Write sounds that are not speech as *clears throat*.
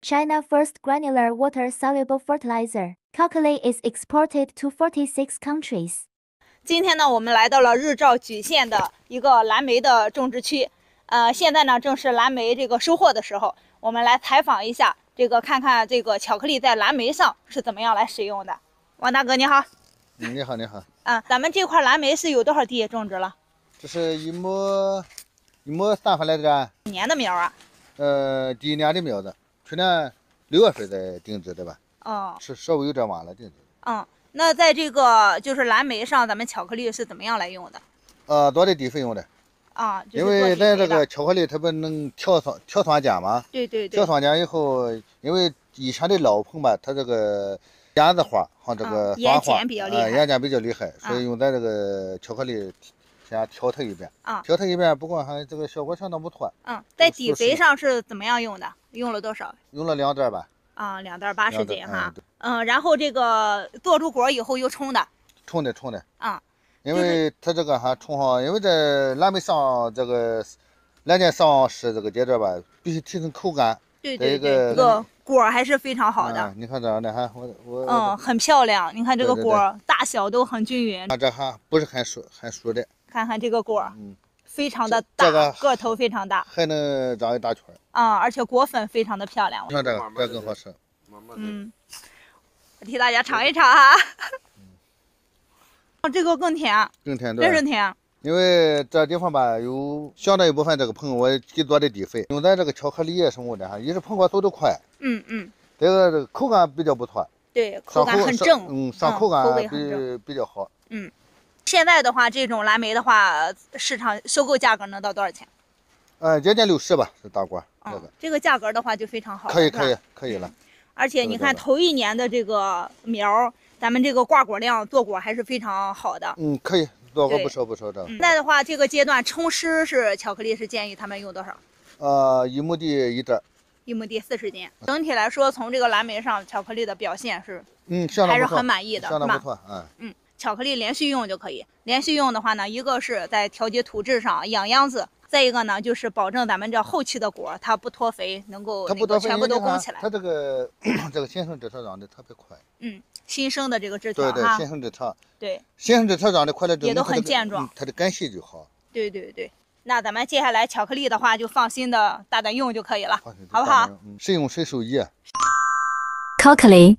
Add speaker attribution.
Speaker 1: China first granular water-soluble fertilizer, c a l c u l a t e is exported to 46 countries。今天呢，我们来到了日照莒县的一个蓝莓的种植区。呃，现在呢，正是蓝莓这个收获的时候。我们来采访一下，这个看看这个巧克力在蓝莓上是怎么样来使用的。王大哥，你好。
Speaker 2: 你好，你好。
Speaker 1: 啊，咱们这块蓝莓是有多少地种植了？
Speaker 2: 这是一亩一亩三分来的，
Speaker 1: 几年的苗啊？
Speaker 2: 呃，第一年的苗子。去年六月份再定制的吧？哦，是稍微有点晚了定制。
Speaker 1: 嗯，那在这个就是蓝莓上，咱们巧克力是怎么样来用的？
Speaker 2: 呃，做的底肥用的。
Speaker 1: 啊，因为咱这个
Speaker 2: 巧克力它不能调酸、调酸碱吗？
Speaker 1: 对对对。调酸
Speaker 2: 碱以后，因为以前的老棚吧，它这个叶子花和这个酸化，害，盐碱比较厉害，所以用咱这个巧克力先调它一遍。啊，调它一遍，不过还这个效果相当不错。
Speaker 1: 嗯，在底肥上是怎么样用的？用了多少？
Speaker 2: 用了两袋吧。
Speaker 1: 啊，两袋八十斤哈。嗯，然后这个做出果以后又冲的。冲的冲的。嗯，
Speaker 2: 因为他这个哈冲上，因为这蓝莓上这个，蓝莓上市这个阶段吧，必须提升口感。对对对。这个
Speaker 1: 果还是非常好的。
Speaker 2: 你看这样的哈，我我。嗯，很
Speaker 1: 漂亮。你看这个果大小都很均匀。啊，
Speaker 2: 这还不是很熟，很熟的。
Speaker 1: 看看这个果。嗯。非常的大，这个个头非常大，
Speaker 2: 还能长一大圈儿
Speaker 1: 啊！而且果粉非常的漂亮，你看这个，这更好吃。嗯，我替大家尝一尝哈。啊，*laughs* 这个更甜，
Speaker 2: 更甜对，更甜。因为这地方吧，有相当一部分这个棚，我给做的底肥，用咱这个巧克力什么的哈，一是膨果速度快，嗯嗯，再一个这个口感比较不错，对，口感很正，嗯，上口感比比较好，
Speaker 1: 嗯。现在的话，这种蓝莓的话，市场收购价格能到多少钱？
Speaker 2: 呃，接近六十吧，是大果。嗯，
Speaker 1: 这个价格的话就非常好。可以，可以，可以了。而且你看头一年的这个苗，咱们这个挂果量、坐果还是非常好的。
Speaker 2: 嗯，可以，坐果不少不少的。现在
Speaker 1: 的话，这个阶段冲施是巧克力，是建议他们用多少？
Speaker 2: 呃，一亩地一袋。
Speaker 1: 一亩地四十斤。整体来说，从这个蓝莓上，巧克力的表现是
Speaker 2: 嗯，还是很满意的。相当不错，嗯。
Speaker 1: 嗯。巧克力连续用就可以，连续用的话呢，一个是在调节土质上养秧子，再一个呢就是保证咱们这后期的果它不脱肥，能够它不脱肥，全部都供起
Speaker 2: 来。它这个 *clears throat* 这个新生枝条长得特别快。
Speaker 1: 嗯，新生的这个枝条对对，新生枝条。对，
Speaker 2: 新生枝条长得快了之后也都很健壮，它的根系就好。
Speaker 1: 对对对，那咱们接下来巧克力的话就放心的大胆用就可以了，
Speaker 2: 好不好？谁用谁受益。巧克力。